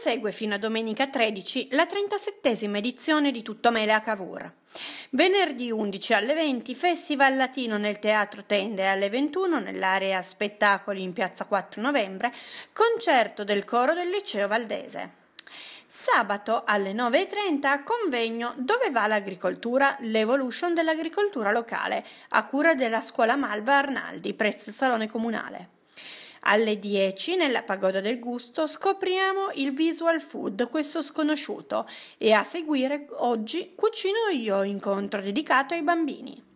prosegue fino a domenica 13 la 37esima edizione di Tutto Mele a Cavour. Venerdì 11 alle 20 Festival Latino nel Teatro Tende alle 21 nell'area Spettacoli in Piazza 4 Novembre, concerto del coro del Liceo Valdese. Sabato alle 9.30 convegno Dove va l'agricoltura? L'evolution dell'agricoltura locale a cura della scuola Malva Arnaldi presso il Salone Comunale. Alle 10 nella pagoda del gusto scopriamo il visual food, questo sconosciuto, e a seguire oggi cucino io incontro dedicato ai bambini.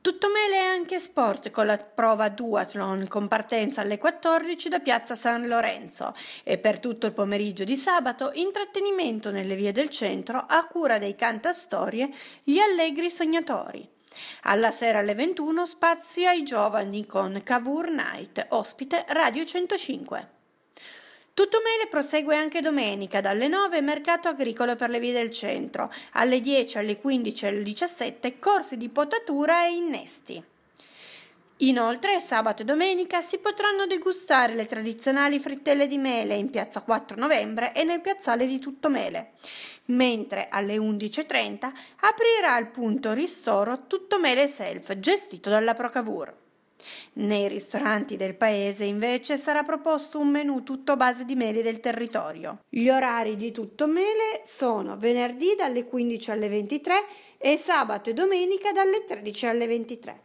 Tuttomele è anche sport con la prova duathlon con partenza alle 14 da Piazza San Lorenzo e per tutto il pomeriggio di sabato intrattenimento nelle vie del centro a cura dei cantastorie Gli Allegri Sognatori. Alla sera alle 21 spazi ai giovani con Cavour Night, ospite Radio 105. Mele prosegue anche domenica dalle 9 mercato agricolo per le vie del centro, alle 10, alle 15 e alle 17 corsi di potatura e innesti. Inoltre, sabato e domenica si potranno degustare le tradizionali frittelle di mele in piazza 4 novembre e nel piazzale di Tutto Mele, mentre alle 11.30 aprirà il punto ristoro Tutto Mele Self gestito dalla Procavur. Nei ristoranti del paese invece sarà proposto un menù tutto a base di mele del territorio. Gli orari di tutto mele sono venerdì dalle 15 alle 23 e sabato e domenica dalle 13 alle 23.